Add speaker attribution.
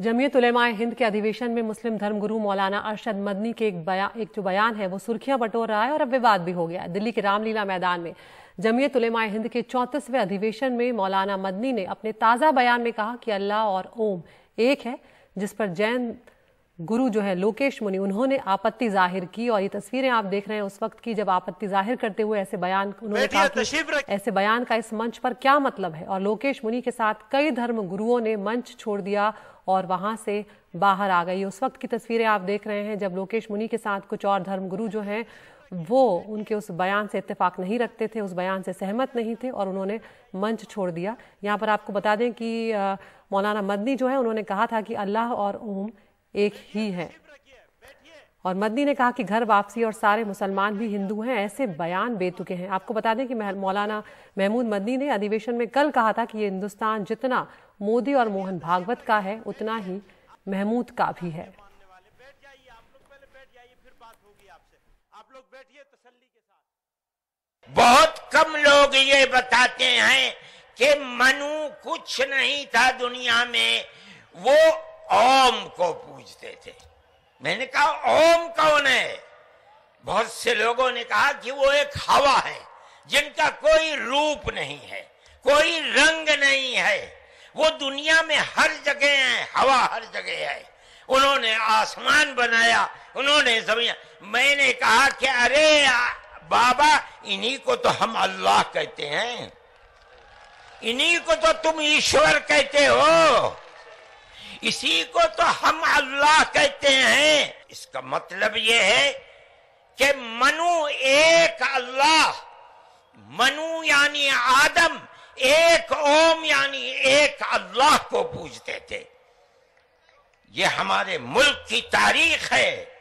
Speaker 1: जमीयत उलेमा हिंद के अधिवेशन में मुस्लिम धर्मगुरु मौलाना अरशद मदनी के एक बया एक जो बयान है वो सुर्खियां बटोर रहा है और अब विवाद भी हो गया है दिल्ली के रामलीला मैदान में जमीयत उलेमा हिंद के चौंतीसवें अधिवेशन में मौलाना मदनी ने अपने ताज़ा बयान में कहा कि अल्लाह और ओम एक है जिस पर जैन गुरु जो है लोकेश मुनि उन्होंने आपत्ति जाहिर की और ये तस्वीरें आप देख रहे हैं उस वक्त की जब आपत्ति जाहिर करते हुए ऐसे बयान उन्होंने कहा ऐसे बयान का इस मंच पर क्या मतलब है और लोकेश मुनि के साथ कई धर्म गुरुओं ने मंच छोड़ दिया और वहां से बाहर आ गई उस वक्त की तस्वीरें आप देख रहे हैं जब लोकेश मुनि के साथ कुछ और धर्म गुरु जो है वो उनके उस बयान से इत्तेफाक नहीं रखते थे उस बयान से सहमत नहीं थे और उन्होंने मंच छोड़ दिया यहाँ पर आपको बता दें कि मौलाना मदनी जो है उन्होंने कहा था कि अल्लाह और ओम एक ही है और मदनी ने कहा कि घर वापसी और सारे मुसलमान भी हिंदू हैं ऐसे बयान बेतुके हैं आपको बता दें कि मौलाना महमूद मदनी ने अधिवेशन में कल कहा था कि ये हिंदुस्तान जितना मोदी और मोहन भागवत का है उतना ही महमूद का भी है
Speaker 2: बहुत कम लोग ये बताते हैं कि मनु कुछ नहीं था दुनिया में वो ओम को पूजते थे मैंने कहा ओम कौन है बहुत से लोगों ने कहा कि वो एक हवा है जिनका कोई रूप नहीं है कोई रंग नहीं है वो दुनिया में हर जगह है हवा हर जगह है उन्होंने आसमान बनाया उन्होंने जमीन मैंने कहा कि अरे बाबा इन्हीं को तो हम अल्लाह कहते हैं इन्हीं को तो तुम ईश्वर कहते हो इसी को तो हम अल्लाह कहते हैं इसका मतलब ये है कि मनु एक अल्लाह मनु यानी आदम एक ओम यानी एक अल्लाह को पूजते
Speaker 1: थे ये हमारे मुल्क की तारीख है